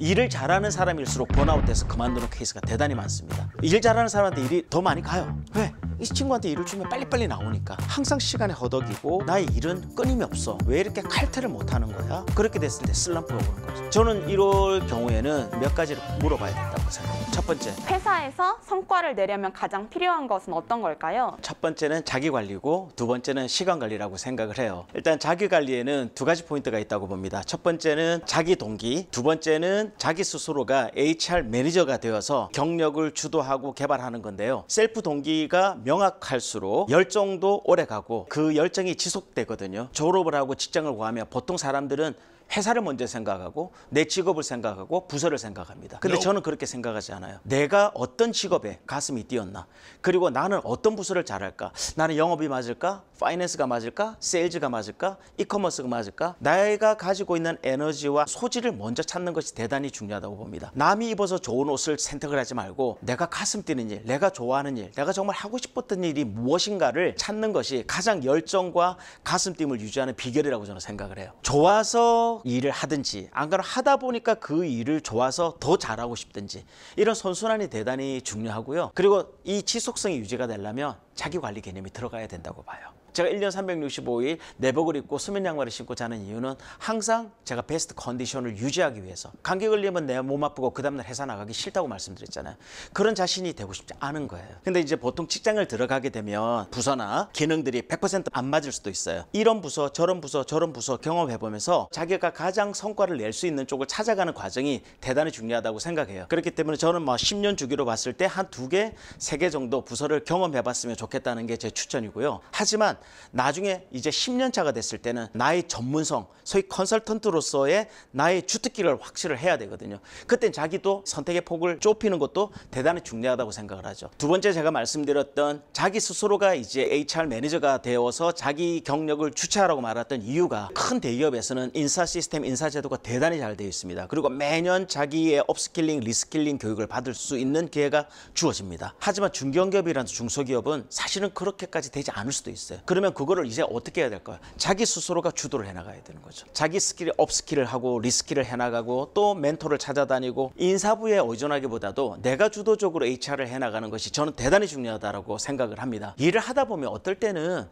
일을 잘하는 사람일수록 번아웃돼서 그만두는 케이스가 대단히 많습니다. 일 잘하는 사람한테 일이 더 많이 가요. 왜? 이 친구한테 일을 주면 빨리빨리 나오니까 항상 시간에 허덕이고 나의 일은 끊임이 없어 왜 이렇게 칼퇴를 못하는 거야 그렇게 됐을 때 슬럼프가 오는 거죠 저는 이럴 경우에는 몇 가지를 물어봐야 된다 보세첫 번째. 회사에서 성과를 내려면 가장 필요한 것은 어떤 걸까요? 첫 번째는 자기 관리고 두 번째는 시간 관리라고 생각을 해요. 일단 자기 관리에는 두 가지 포인트가 있다고 봅니다. 첫 번째는 자기 동기, 두 번째는 자기 스스로가 HR 매니저가 되어서 경력을 주도하고 개발하는 건데요. 셀프 동기가 명확할수록 열정도 오래 가고 그 열정이 지속되거든요. 졸업을 하고 직장을 구하면 보통 사람들은 회사를 먼저 생각하고 내 직업을 생각하고 부서를 생각합니다. 근데 저는 그렇게 생각하지 않아요. 내가 어떤 직업에 가슴이 뛰었나? 그리고 나는 어떤 부서를 잘할까? 나는 영업이 맞을까? 파이낸스가 맞을까? 세일즈가 맞을까? 이커머스가 맞을까? 내가 가지고 있는 에너지와 소질을 먼저 찾는 것이 대단히 중요하다고 봅니다. 남이 입어서 좋은 옷을 선택을 하지 말고 내가 가슴 뛰는 일, 내가 좋아하는 일, 내가 정말 하고 싶었던 일이 무엇인가를 찾는 것이 가장 열정과 가슴 뜸을 유지하는 비결이라고 저는 생각을 해요. 좋아서 일을 하든지 안 그러면 하다 보니까 그 일을 좋아서 더 잘하고 싶든지 이런 선순환이 대단히 중요하고요. 그리고 이 지속성이 유지가 되려면 자기관리 개념이 들어가야 된다고 봐요. 제가 1년 365일 내복을 입고 수면 양말을 신고 자는 이유는 항상 제가 베스트 컨디션을 유지하기 위해서 감기 걸리면 내몸 아프고 그 다음날 회사 나가기 싫다고 말씀드렸잖아요. 그런 자신이 되고 싶지 않은 거예요. 근데 이제 보통 직장을 들어가게 되면 부서나 기능들이 100%안 맞을 수도 있어요. 이런 부서 저런 부서 저런 부서 경험해보면서 자기가 가장 성과를 낼 수 있는 쪽을 찾아가는 과정이 대단히 중요하다고 생각해요. 그렇기 때문에 저는 뭐 10년 주기로 봤을 때 한 두 개, 세 개 정도 부서를 경험해봤으면 좋겠어요. 좋겠다는 게 제 추천이고요. 하지만 나중에 이제 10년 차가 됐을 때는 나의 전문성, 소위 컨설턴트로서의 나의 주특기를 확실을 해야 되거든요. 그땐 자기도 선택의 폭을 좁히는 것도 대단히 중요하다고 생각을 하죠. 두 번째 제가 말씀드렸던 자기 스스로가 이제 HR 매니저가 되어서 자기 경력을 주체하라고 말했던 이유가 큰 대기업에서는 인사 시스템, 인사 제도가 대단히 잘 되어 있습니다. 그리고 매년 자기의 업스킬링, 리스킬링 교육을 받을 수 있는 기회가 주어집니다. 하지만 중견기업이라는 중소기업은 사실은 그렇게까지 되지 않을 수도 있어요. 그러면 그거를 이제 어떻게 해야 될까요? 자기 스스로가 주도를 해나가야 되는 거죠. 자기 스킬, 업스킬을 하고 리스킬을 해나가고 또 멘토를 찾아다니고 인사부에 의존하기보다도 내가 주도적으로 HR을 해나가는 것이 저는 대단히 중요하다고 생각을 합니다. 일을 하다 보면 어떨 때는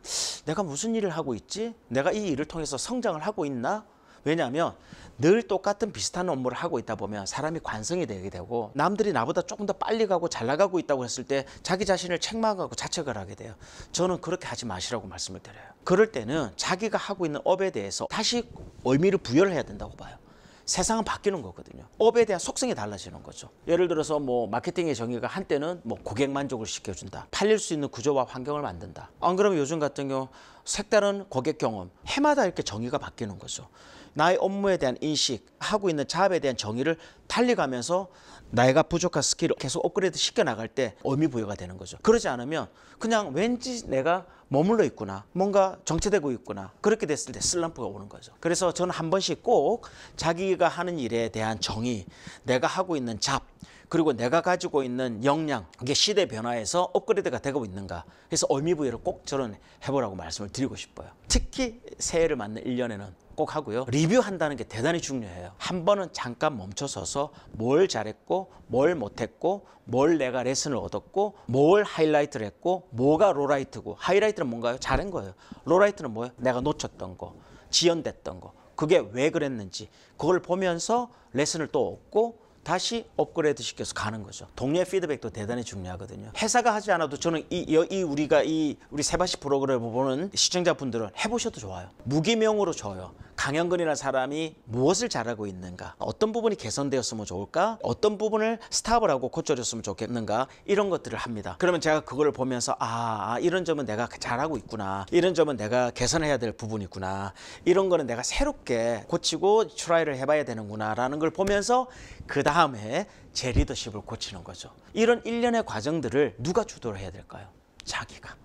내가 무슨 일을 하고 있지? 내가 이 일을 통해서 성장을 하고 있나? 왜냐하면 늘 똑같은 비슷한 업무를 하고 있다 보면 사람이 관성이 되게 되고 남들이 나보다 조금 더 빨리 가고 잘 나가고 있다고 했을 때 자기 자신을 책망하고 자책을 하게 돼요. 저는 그렇게 하지 마시라고 말씀을 드려요. 그럴 때는 자기가 하고 있는 업에 대해서 다시 의미를 부여를 해야 된다고 봐요. 세상은 바뀌는 거거든요. 업에 대한 속성이 달라지는 거죠. 예를 들어서 뭐 마케팅의 정의가 한때는 뭐 고객 만족을 시켜준다. 팔릴 수 있는 구조와 환경을 만든다. 안 그러면 요즘 같은 경우 색다른 고객 경험, 해마다 이렇게 정의가 바뀌는 거죠. 나의 업무에 대한 인식, 하고 있는 자업에 대한 정의를 달리 가면서 나이가 부족한 스킬을 계속 업그레이드 시켜 나갈 때 의미 부여가 되는 거죠. 그러지 않으면 그냥 왠지 내가 머물러 있구나 뭔가 정체되고 있구나 그렇게 됐을 때 슬럼프가 오는 거죠 그래서 저는 한 번씩 꼭 자기가 하는 일에 대한 정의 내가 하고 있는 잡 그리고 내가 가지고 있는 역량 이게 시대 변화에서 업그레이드가 되고 있는가 그래서 의미 부여를 꼭 저는 해보라고 말씀을 드리고 싶어요 특히 새해를 맞는 일년에는 꼭 하고요. 리뷰한다는 게 대단히 중요해요. 한 번은 잠깐 멈춰서서 뭘 잘했고, 뭘 못했고, 뭘 내가 레슨을 얻었고, 뭘 하이라이트를 했고, 뭐가 로라이트고, 하이라이트는 뭔가요? 잘한 거예요. 로라이트는 뭐예요? 내가 놓쳤던 거, 지연됐던 거, 그게 왜 그랬는지, 그걸 보면서 레슨을 또 얻고, 다시 업그레이드 시켜서 가는 거죠. 동료의 피드백도 대단히 중요하거든요. 회사가 하지 않아도 저는 이, 이 우리가 이 우리 세바시 프로그램을 보는 시청자분들은 해보셔도 좋아요. 무기명으로 줘요. 강현근이라는 사람이 무엇을 잘하고 있는가 어떤 부분이 개선되었으면 좋을까 어떤 부분을 스탑을 하고 고쳐줬으면 좋겠는가 이런 것들을 합니다 그러면 제가 그걸 보면서 아, 아 이런 점은 내가 잘하고 있구나 이런 점은 내가 개선해야 될 부분이구나 이런 거는 내가 새롭게 고치고 트라이를 해봐야 되는구나 라는 걸 보면서 그 다음에 제 리더십을 고치는 거죠 이런 일련의 과정들을 누가 주도를 해야 될까요? 자기가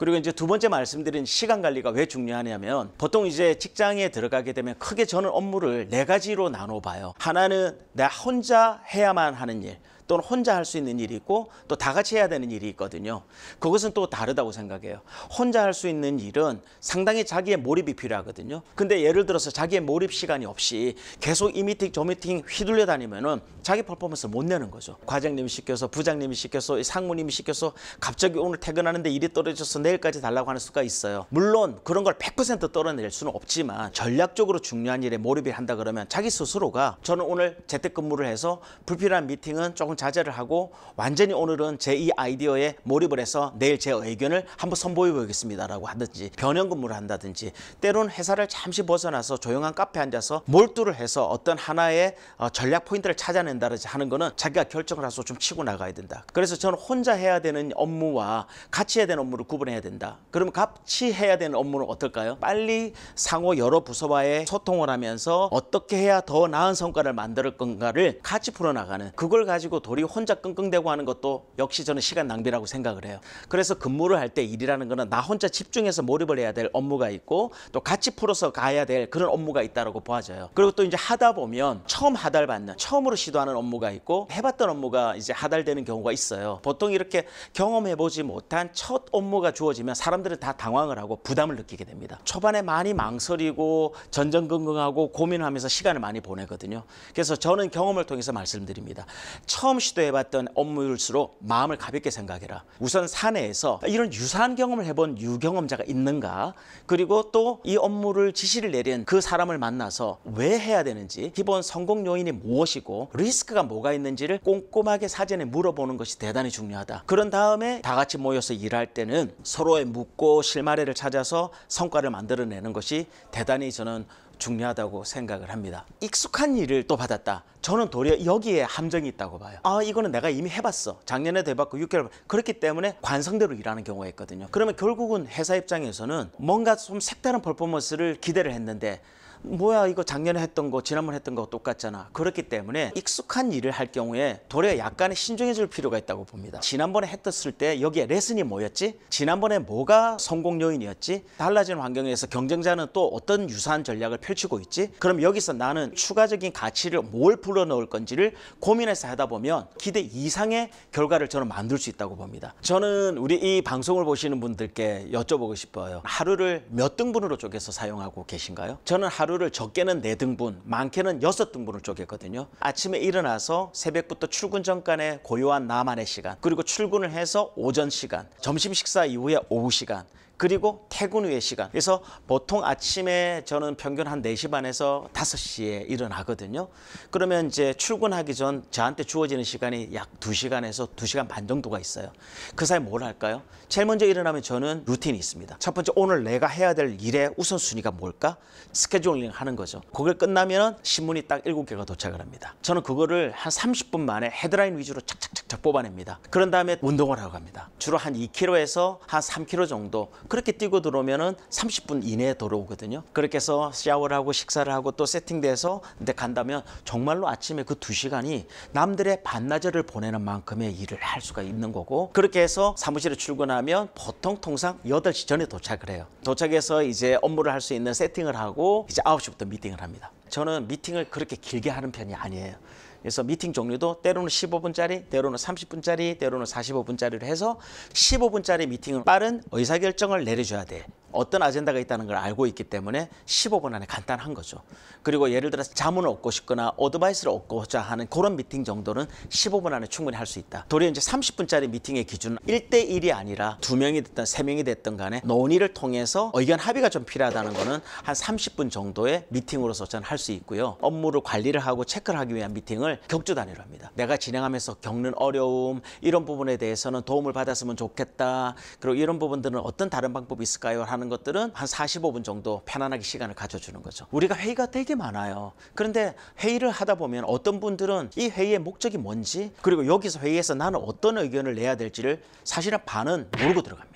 그리고 이제 두 번째 말씀드린 시간 관리가 왜 중요하냐면 보통 이제 직장에 들어가게 되면 크게 저는 업무를 네 가지로 나눠봐요. 하나는 나 혼자 해야만 하는 일. 또는 혼자 할 수 있는 일이 있고 또 다 같이 해야 되는 일이 있거든요. 그것은 또 다르다고 생각해요. 혼자 할 수 있는 일은 상당히 자기의 몰입이 필요하거든요. 근데 예를 들어서 자기의 몰입 시간이 없이 계속 이 미팅 저 미팅 휘둘려 다니면은 자기 퍼포먼스 못 내는 거죠. 과장님이 시켜서 부장님이 시켜서 상무님이 시켜서 갑자기 오늘 퇴근하는데 일이 떨어져서 내일까지 달라고 하는 수가 있어요. 물론 그런 걸 100% 떨어낼 수는 없지만 전략적으로 중요한 일에 몰입을 한다 그러면 자기 스스로가 저는 오늘 재택근무를 해서 불필요한 미팅은 조금 자제를 하고 완전히 오늘은 제 이 아이디어에 몰입을 해서 내일 제 의견을 한번 선보여 보겠습니다라고 하든지 변형 근무를 한다든지 때론 회사를 잠시 벗어나서 조용한 카페 에 앉아서 몰두를 해서 어떤 하나의 어, 전략 포인트를 찾아낸다든지 하는 거는 자기가 결정을 해서 좀 치고 나가야 된다. 그래서 저는 혼자 해야 되는 업무와 같이 해야 되는 업무를 구분해야 된다. 그러면 같이 해야 되는 업무는 어떨까요? 빨리 상호 여러 부서와의 소통을 하면서 어떻게 해야 더 나은 성과를 만들 건가를 같이 풀어나가는 그걸 가지고 도리 혼자 끙끙대고 하는 것도 역시 저는 시간 낭비라고 생각을 해요. 그래서 근무를 할 때 일이라는 거는 나 혼자 집중해서 몰입을 해야 될 업무가 있고 또 같이 풀어서 가야 될 그런 업무가 있다라고 보아져요. 그리고 또 이제 하다 보면 처음 하달 받는 처음으로 시도하는 업무가 있고 해봤던 업무가 이제 하달되는 경우가 있어요. 보통 이렇게 경험해보지 못한 첫 업무가 주어지면 사람들은 다 당황을 하고 부담을 느끼게 됩니다. 초반에 많이 망설이고 전전긍긍하고 고민하면서 시간을 많이 보내거든요. 그래서 저는 경험을 통해서 말씀드립니다. 처음 시도해봤던 업무일수록 마음을 가볍게 생각해라. 우선 사내에서 이런 유사한 경험을 해본 유경험자가 있는가 그리고 또 이 업무를 지시를 내린 그 사람을 만나서 왜 해야 되는지 기본 성공 요인이 무엇이고 리스크가 뭐가 있는지를 꼼꼼하게 사전에 물어보는 것이 대단히 중요하다. 그런 다음에 다 같이 모여서 일할 때는 서로의 묻고 실마리를 찾아서 성과를 만들어내는 것이 대단히 저는 중요하다고 생각을 합니다. 익숙한 일을 또 받았다. 저는 도리어 여기에 함정이 있다고 봐요. 아 이거는 내가 이미 해봤어. 작년에대 해봤고 6개월 그렇기 때문에 관성대로 일하는 경우가 있거든요. 그러면 결국은 회사 입장에서는 뭔가 좀 색다른 퍼포먼스를 기대를 했는데 뭐야 이거 작년에 했던 거 지난번에 했던 거 똑같잖아 그렇기 때문에 익숙한 일을 할 경우에 도리어 약간의 신중해질 필요가 있다고 봅니다 지난번에 했었을 때 여기에 레슨이 뭐였지 지난번에 뭐가 성공 요인이었지 달라진 환경에서 경쟁자는 또 어떤 유사한 전략을 펼치고 있지 그럼 여기서 나는 추가적인 가치를 뭘 불어넣을 건지를 고민해서 하다 보면 기대 이상의 결과를 저는 만들 수 있다고 봅니다 저는 우리 이 방송을 보시는 분들께 여쭤보고 싶어요 하루를 몇 등분으로 쪼개서 사용하고 계신가요 저는 하루 하루를 적게는 네등분 많게는 여섯 등분을 쪼갰거든요. 아침에 일어나서 새벽부터 출근 전까지 고요한 나만의 시간, 그리고 출근을 해서 오전 시간, 점심 식사 이후에 오후 시간, 그리고 퇴근 후의 시간. 그래서 보통 아침에 저는 평균 한네시 반에서 다섯 시에 일어나거든요. 그러면 이제 출근하기 전 저한테 주어지는 시간이 약 두시간에서두시간반 정도가 있어요. 그 사이 뭘 할까요? 제일 먼저 일어나면 저는 루틴이 있습니다. 첫 번째 오늘 내가 해야 될 일의 우선순위가 뭘까? 스케줄링 하는 거죠. 그걸 끝나면 신문이 딱 일곱 개가 도착을 합니다. 저는 그거를 한 삼십 분 만에 헤드라인 위주로 착착착착 뽑아냅니다. 그런 다음에 운동을 하고 갑니다. 주로 한 이키로에서한 삼키로 정도 그렇게 뛰고 들어오면은 30분 이내에 들어오거든요. 그렇게 해서 샤워를 하고 식사를 하고 또 세팅돼서 근데 간다면 정말로 아침에 그 두 시간이 남들의 반나절을 보내는 만큼의 일을 할 수가 있는 거고 그렇게 해서 사무실에 출근하면 보통 통상 8시 전에 도착을 해요. 도착해서 이제 업무를 할 수 있는 세팅을 하고 이제 9시부터 미팅을 합니다. 저는 미팅을 그렇게 길게 하는 편이 아니에요. 그래서 미팅 종류도 때로는 15분짜리, 때로는 30분짜리, 때로는 45분짜리로 해서 15분짜리 미팅은 빠른 의사결정을 내려줘야 돼. 어떤 아젠다가 있다는 걸 알고 있기 때문에 15분 안에 간단한 거죠. 그리고 예를 들어서 자문을 얻고 싶거나 어드바이스를 얻고자 하는 그런 미팅 정도는 15분 안에 충분히 할 수 있다. 도리어 이제 30분짜리 미팅의 기준은 1대1이 아니라 2명이 됐든 3명이 됐든 간에 논의를 통해서 의견 합의가 좀 필요하다는 거는 한 30분 정도의 미팅으로서 저는 할 수 있고요. 업무를 관리를 하고 체크를 하기 위한 미팅을 활동을 격주 단위로 합니다. 내가 진행하면서 겪는 어려움 이런 부분에 대해서는 도움을 받았으면 좋겠다. 그리고 이런 부분들은 어떤 다른 방법이 있을까요? 하는 것들은 한 45분 정도 편안하게 시간을 가져주는 거죠. 우리가 회의가 되게 많아요. 그런데 회의를 하다 보면 어떤 분들은 이 회의의 목적이 뭔지 그리고 여기서 회의에서 나는 어떤 의견을 내야 될지를 사실은 반은 모르고 들어갑니다.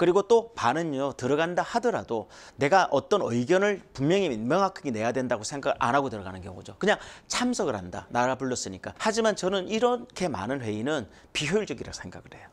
그리고 또 반은요 들어간다 하더라도 내가 어떤 의견을 분명히 명확하게 내야 된다고 생각 안 하고 들어가는 경우죠. 그냥 참석을 한다. 나라 불렀으니까. 하지만 저는 이렇게 많은 회의는 비효율적이라고 생각을 해요.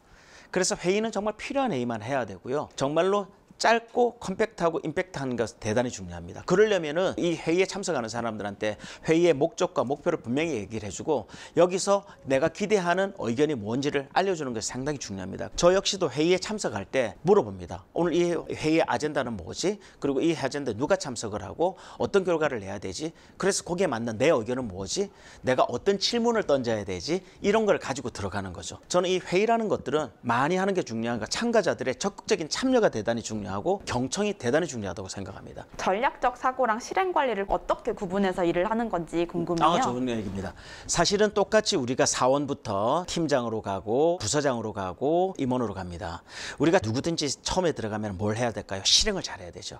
그래서 회의는 정말 필요한 회의만 해야 되고요. 정말로 짧고 컴팩트하고 임팩트한 것은 대단히 중요합니다. 그러려면은 이 회의에 참석하는 사람들한테 회의의 목적과 목표를 분명히 얘기를 해주고 여기서 내가 기대하는 의견이 뭔지를 알려주는 것이 상당히 중요합니다. 저 역시도 회의에 참석할 때 물어봅니다. 오늘 이 회의의 아젠다는 뭐지? 그리고 이 아젠다 누가 참석을 하고 어떤 결과를 내야 되지? 그래서 거기에 맞는 내 의견은 뭐지? 내가 어떤 질문을 던져야 되지? 이런 걸 가지고 들어가는 거죠. 저는 이 회의라는 것들은 많이 하는 게 중요한 거 참가자들의 적극적인 참여가 대단히 중요합니다. 중요하고 경청이 대단히 중요하다고 생각합니다. 전략적 사고랑 실행 관리를 어떻게 구분해서 일을 하는 건지 궁금해요. 아, 좋은 얘기입니다. 사실은 똑같이 우리가 사원부터 팀장으로 가고 부서장으로 가고 임원으로 갑니다. 우리가 누구든지 처음에 들어가면 뭘 해야 될까요? 실행을 잘해야 되죠.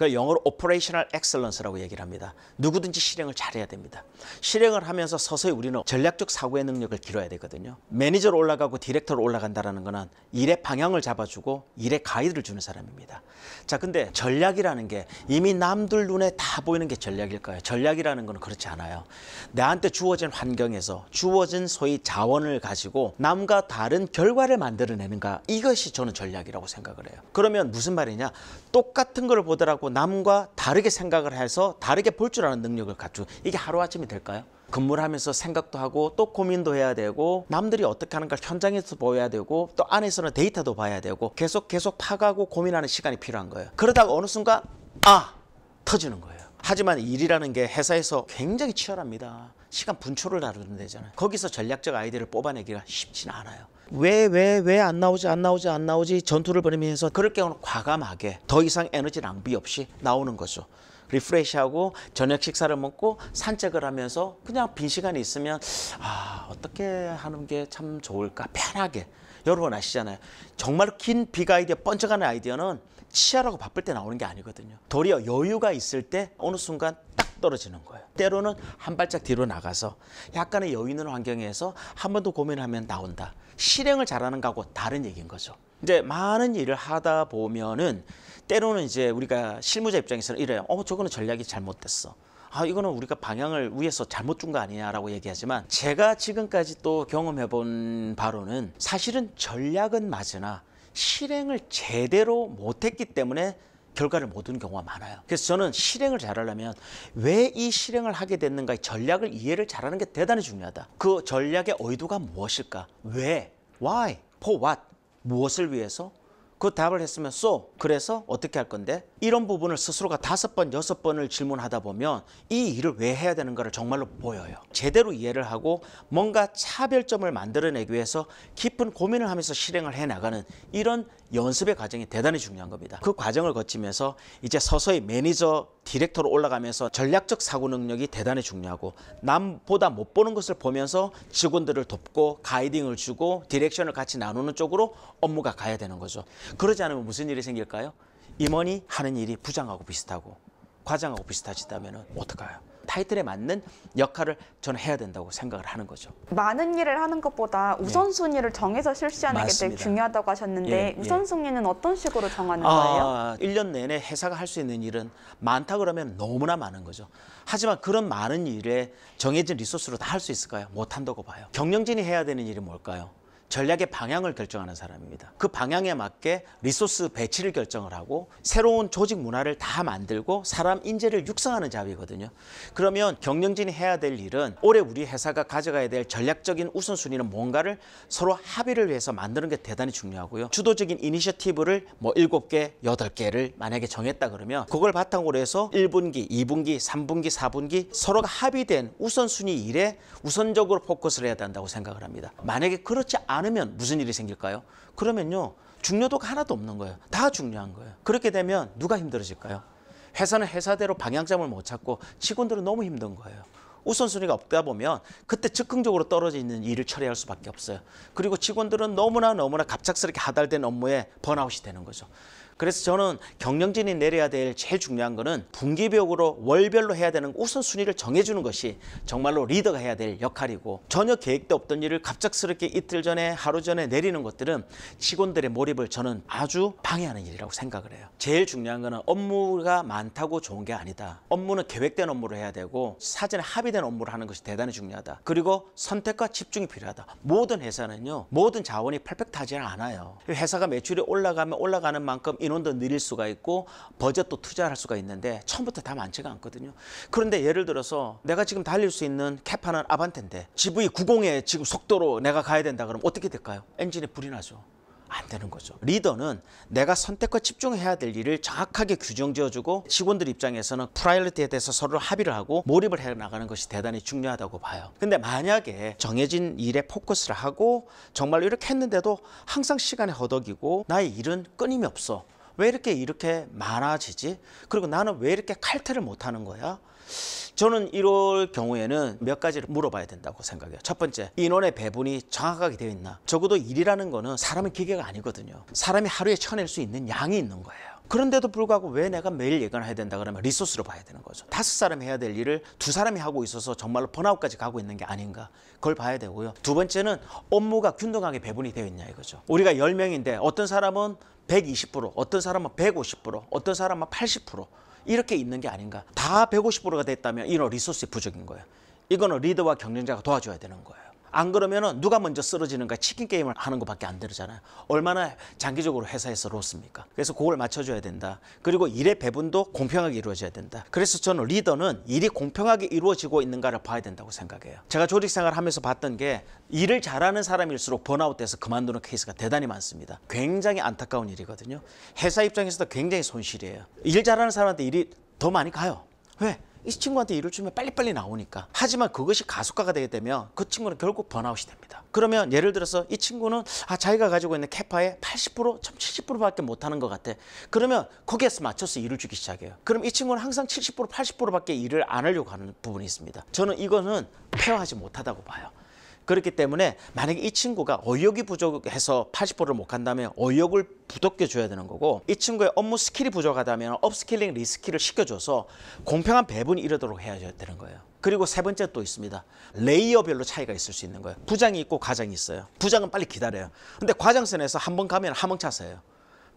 그 영어로 operational excellence라고 얘기를 합니다. 누구든지 실행을 잘해야 됩니다. 실행을 하면서 서서히 우리는 전략적 사고의 능력을 길러야 되거든요. 매니저로 올라가고 디렉터로 올라간다는 거는 일의 방향을 잡아주고 일의 가이드를 주는 사람입니다. 자, 근데 전략이라는 게 이미 남들 눈에 다 보이는 게 전략일까요? 전략이라는 건 그렇지 않아요. 나한테 주어진 환경에서 주어진 소위 자원을 가지고 남과 다른 결과를 만들어내는가 이것이 저는 전략이라고 생각을 해요. 그러면 무슨 말이냐? 똑같은 걸 보더라고 남과 다르게 생각을 해서 다르게 볼 줄 아는 능력을 갖추 이게 하루아침이 될까요? 근무를 하면서 생각도 하고 또 고민도 해야 되고 남들이 어떻게 하는가 현장에서 보여야 되고 또 안에서는 데이터도 봐야 되고 계속 계속 파가고 고민하는 시간이 필요한 거예요. 그러다가 어느 순간 아 터지는 거예요. 하지만 일이라는 게 회사에서 굉장히 치열합니다. 시간 분초를 다루는 데잖아요. 거기서 전략적 아이디어를 뽑아내기가 쉽지는 않아요. 왜왜왜안 나오지 안 나오지 안 나오지 전투를 벌이면서 그럴 경우는 과감하게 더 이상 에너지 낭비 없이 나오는 거죠. 리프레시하고 저녁 식사를 먹고 산책을 하면서 그냥 빈 시간이 있으면 아 어떻게 하는 게 참 좋을까 편하게 여러분 아시잖아요 정말 긴 빅 아이디어 번쩍하는 아이디어는 치열하고 바쁠 때 나오는 게 아니거든요. 도리어 여유가 있을 때 어느 순간 딱 떨어지는 거예요. 때로는 한 발짝 뒤로 나가서 약간의 여유 있는 환경에서 한 번 더 고민하면 나온다. 실행을 잘하는 거하고 다른 얘기인 거죠. 이제 많은 일을 하다 보면은 때로는 이제 우리가 실무자 입장에서는 이래요. 어, 저거는 전략이 잘못됐어. 아, 이거는 우리가 방향을 위해서 잘못 준 거 아니냐라고 얘기하지만 제가 지금까지 또 경험해 본 바로는 사실은 전략은 맞으나 실행을 제대로 못했기 때문에 결과를 못 얻는 경우가 많아요. 그래서 저는 실행을 잘하려면 왜 이 실행을 하게 됐는가의 전략을 이해를 잘하는 게 대단히 중요하다. 그 전략의 의도가 무엇일까? 왜? Why? For what? 무엇을 위해서? 그 답을 했으면 so. 그래서 어떻게 할 건데? 이런 부분을 스스로가 다섯 번, 여섯 번을 질문하다 보면 이 일을 왜 해야 되는가를 정말로 보여요. 제대로 이해를 하고 뭔가 차별점을 만들어내기 위해서 깊은 고민을 하면서 실행을 해나가는 이런 연습의 과정이 대단히 중요한 겁니다. 그 과정을 거치면서 이제 서서히 매니저, 디렉터로 올라가면서 전략적 사고 능력이 대단히 중요하고 남보다 못 보는 것을 보면서 직원들을 돕고 가이딩을 주고 디렉션을 같이 나누는 쪽으로 업무가 가야 되는 거죠. 그러지 않으면 무슨 일이 생길까요? 임원이 하는 일이 부장하고 비슷하고 과장하고 비슷하시다면 어떨까요 타이틀에 맞는 역할을 저는 해야 된다고 생각을 하는 거죠. 많은 일을 하는 것보다 우선순위를 예. 정해서 실시하는 게 되게 중요하다고 하셨는데 예, 예, 우선순위는 어떤 식으로 정하는 아, 거예요? 1년 내내 회사가 할 수 있는 일은 많다 그러면 너무나 많은 거죠. 하지만 그런 많은 일에 정해진 리소스로 다 할 수 있을까요? 못한다고 봐요. 경영진이 해야 되는 일이 뭘까요? 전략의 방향을 결정하는 사람입니다. 그 방향에 맞게 리소스 배치를 결정을 하고 새로운 조직 문화를 다 만들고 사람 인재를 육성하는 잡이거든요. 그러면 경영진이 해야 될 일은 올해 우리 회사가 가져가야 될 전략적인 우선순위는 뭔가를 서로 합의를 위해서 만드는 게 대단히 중요하고요. 주도적인 이니셔티브를 뭐 7개, 8개를 만약에 정했다 그러면 그걸 바탕으로 해서 1분기, 2분기, 3분기, 4분기 서로가 합의된 우선순위 일에 우선적으로 포커스를 해야 된다고 생각을 합니다. 만약에 그렇지 않 않으면 무슨 일이 생길까요? 그러면요. 중요도가 하나도 없는 거예요. 다 중요한 거예요. 그렇게 되면 누가 힘들어질까요? 회사는 회사대로 방향점을 못 찾고 직원들은 너무 힘든 거예요. 우선순위가 없다 보면 그때 즉흥적으로 떨어져 있는 일을 처리할 수밖에 없어요. 그리고 직원들은 너무나 너무나 갑작스럽게 하달된 업무에 번아웃이 되는 거죠. 그래서 저는 경영진이 내려야 될 제일 중요한 거는 분기별로 월별로 해야 되는 우선순위를 정해주는 것이 정말로 리더가 해야 될 역할이고 전혀 계획도 없던 일을 갑작스럽게 이틀 전에 하루 전에 내리는 것들은 직원들의 몰입을 저는 아주 방해하는 일이라고 생각을 해요. 제일 중요한 거는 업무가 많다고 좋은 게 아니다. 업무는 계획된 업무를 해야 되고 사전에 합의된 업무를 하는 것이 대단히 중요하다. 그리고 선택과 집중이 필요하다. 모든 회사는요. 모든 자원이 팔백타지 않아요. 회사가 매출이 올라가면 올라가는 만큼 인원도 늘릴 수가 있고 버젯도 투자할 수가 있는데 처음부터 다 많지가 않거든요. 그런데 예를 들어서 내가 지금 달릴 수 있는 캐파는 아반떼인데 g v 9 0에 지금 속도로 내가 가야 된다 그러면 어떻게 될까요? 엔진에 불이 나죠. 안 되는 거죠. 리더는 내가 선택과 집중해야 될 일을 정확하게 규정 지어주고 직원들 입장에서는 프라이어리티에 대해서 서로 합의를 하고 몰입을 해 나가는 것이 대단히 중요하다고 봐요. 근데 만약에 정해진 일에 포커스를 하고 정말로 이렇게 했는데도 항상 시간에 허덕이고 나의 일은 끊임이 없어. 왜 이렇게 이렇게 많아지지? 그리고 나는 왜 이렇게 칼퇴를 못하는 거야? 저는 이럴 경우에는 몇 가지를 물어봐야 된다고 생각해요. 첫 번째, 인원의 배분이 정확하게 되어 있나? 적어도 일이라는 거는 사람의 기계가 아니거든요. 사람이 하루에 쳐낼 수 있는 양이 있는 거예요. 그런데도 불구하고 왜 내가 매일 예관해야 된다 그러면 리소스로 봐야 되는 거죠. 다섯 사람이 해야 될 일을 두 사람이 하고 있어서 정말로 번아웃까지 가고 있는 게 아닌가 그걸 봐야 되고요. 두 번째는 업무가 균등하게 배분이 되어 있냐 이거죠. 우리가 열명인데 어떤 사람은 120% 어떤 사람은 150% 어떤 사람은 80% 이렇게 있는 게 아닌가. 다 150%가 됐다면 이건 리소스의 부족인 거예요. 이거는 리더와 경쟁자가 도와줘야 되는 거예요. 안 그러면 누가 먼저 쓰러지는가 치킨 게임을 하는 것밖에 안 되잖아요. 얼마나 장기적으로 회사에서 로스입니까? 그래서 그걸 맞춰줘야 된다. 그리고 일의 배분도 공평하게 이루어져야 된다. 그래서 저는 리더는 일이 공평하게 이루어지고 있는가를 봐야 된다고 생각해요. 제가 조직 생활 하면서 봤던 게 일을 잘하는 사람일수록 번아웃돼서 그만두는 케이스가 대단히 많습니다. 굉장히 안타까운 일이거든요. 회사 입장에서도 굉장히 손실이에요. 일 잘하는 사람한테 일이 더 많이 가요. 왜? 이 친구한테 일을 주면 빨리빨리 나오니까 하지만 그것이 가속화가 되게 되면 그 친구는 결국 번아웃이 됩니다 그러면 예를 들어서 이 친구는 아 자기가 가지고 있는 캐파의 80% 70%밖에 못하는 것 같아 그러면 거기에서 맞춰서 일을 주기 시작해요 그럼 이 친구는 항상 70% 80%밖에 일을 안 하려고 하는 부분이 있습니다 저는 이거는 폐화하지 못하다고 봐요 그렇기 때문에 만약에 이 친구가 어역이 부족해서 80%를 못 간다면 어역을 부독겨 줘야 되는 거고 이 친구의 업무 스킬이 부족하다면 업스킬링 리스킬을 시켜줘서 공평한 배분이 이르도록 해야 되는 거예요. 그리고 세 번째 또 있습니다. 레이어별로 차이가 있을 수 있는 거예요. 부장이 있고 과장이 있어요. 부장은 빨리 기다려요. 근데 과장선에서 한 번 가면 하멍차서요.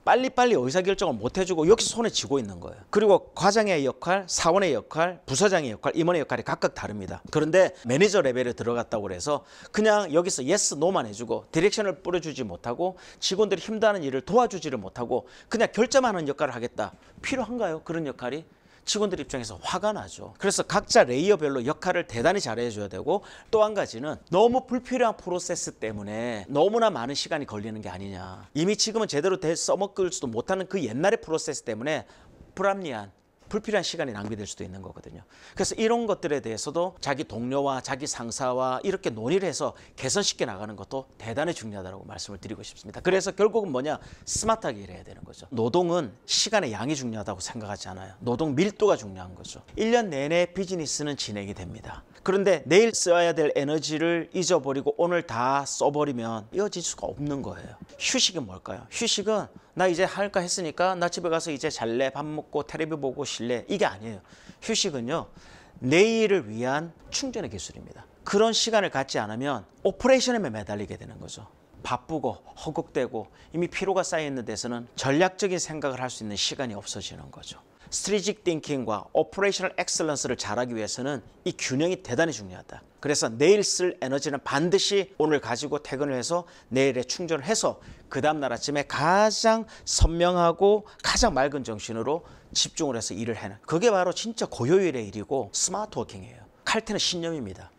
빨리빨리 의사결정을 못 해주고 역시 손에 쥐고 있는 거예요. 그리고 과장의 역할, 사원의 역할, 부서장의 역할, 임원의 역할이 각각 다릅니다. 그런데 매니저 레벨에 들어갔다고 그래서 그냥 여기서 예스 yes, 노만 해주고 디렉션을 뿌려주지 못하고 직원들이 힘드는 일을 도와주지를 못하고 그냥 결제 하는 역할을 하겠다. 필요한가요? 그런 역할이? 직원들 입장에서 화가 나죠. 그래서 각자 레이어별로 역할을 대단히 잘해줘야 되고 또 한 가지는 너무 불필요한 프로세스 때문에 너무나 많은 시간이 걸리는 게 아니냐. 이미 지금은 제대로 돼 써먹을지도 못하는 그 옛날의 프로세스 때문에 불합리한 불필요한 시간이 낭비될 수도 있는 거거든요. 그래서 이런 것들에 대해서도 자기 동료와 자기 상사와 이렇게 논의를 해서 개선시켜 나가는 것도 대단히 중요하다고 말씀을 드리고 싶습니다. 그래서 결국은 뭐냐? 스마트하게 일해야 되는 거죠. 노동은 시간의 양이 중요하다고 생각하지 않아요. 노동 밀도가 중요한 거죠. 1년 내내 비즈니스는 진행이 됩니다. 그런데 내일 써야 될 에너지를 잊어버리고 오늘 다 써버리면 이어질 수가 없는 거예요. 휴식은 뭘까요? 휴식은 나 이제 할까 했으니까 나 집에 가서 이제 잘래 밥 먹고 테레비 보고 쉴래 이게 아니에요. 휴식은요. 내일을 위한 충전의 기술입니다. 그런 시간을 갖지 않으면 오퍼레이션에 매달리게 되는 거죠. 바쁘고 허걱대고 이미 피로가 쌓여 있는 데서는 전략적인 생각을 할 수 있는 시간이 없어지는 거죠. 스트리직 띵킹과 오퍼레이셔널 엑셀런스를 잘하기 위해서는 이 균형이 대단히 중요하다. 그래서 내일 쓸 에너지는 반드시 오늘 가지고 퇴근을 해서 내일에 충전을 해서 그 다음 날 아침에 가장 선명하고 가장 맑은 정신으로 집중을 해서 일을 해는 그게 바로 진짜 고효율의 일이고 스마트 워킹이에요. 칼퇴는 신념입니다.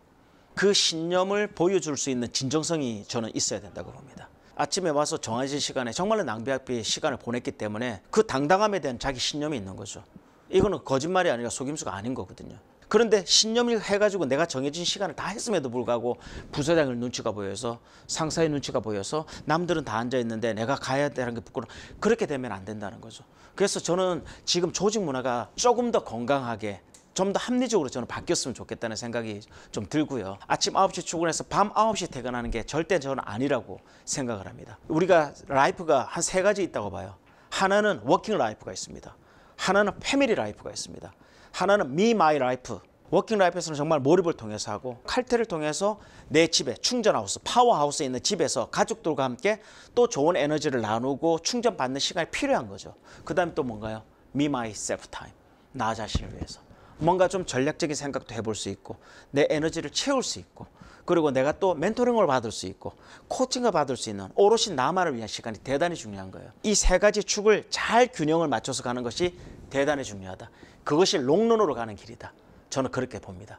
그 신념을 보여줄 수 있는 진정성이 저는 있어야 된다고 봅니다. 아침에 와서 정해진 시간에 정말로 낭비할 시간을 보냈기 때문에 그 당당함에 대한 자기 신념이 있는 거죠. 이거는 거짓말이 아니라 속임수가 아닌 거거든요. 그런데 신념을 해가지고 내가 정해진 시간을 다 했음에도 불구하고 부서장의 눈치가 보여서 상사의 눈치가 보여서 남들은 다 앉아있는데 내가 가야 되는 게 부끄러워. 그렇게 되면 안 된다는 거죠. 그래서 저는 지금 조직 문화가 조금 더 건강하게 좀더 합리적으로 저는 바뀌었으면 좋겠다는 생각이 좀 들고요. 아침 9시 출근해서 밤 9시 퇴근하는 게 절대 저는 아니라고 생각을 합니다. 우리가 라이프가 한 세 가지 있다고 봐요. 하나는 워킹 라이프가 있습니다. 하나는 패밀리 라이프가 있습니다. 하나는 미 마이 라이프. 워킹 라이프에서는 정말 몰입을 통해서 하고 칼퇴를 통해서 내 집에 충전하우스, 파워하우스에 있는 집에서 가족들과 함께 또 좋은 에너지를 나누고 충전받는 시간이 필요한 거죠. 그 다음에 또 뭔가요? 미 마이 y 프 타임. 나 자신을 위해서. 뭔가 좀 전략적인 생각도 해볼 수 있고 내 에너지를 채울 수 있고 그리고 내가 또 멘토링을 받을 수 있고 코칭을 받을 수 있는 오롯이 나만을 위한 시간이 대단히 중요한 거예요. 이 세 가지 축을 잘 균형을 맞춰서 가는 것이 대단히 중요하다. 그것이 롱런으로 가는 길이다. 저는 그렇게 봅니다.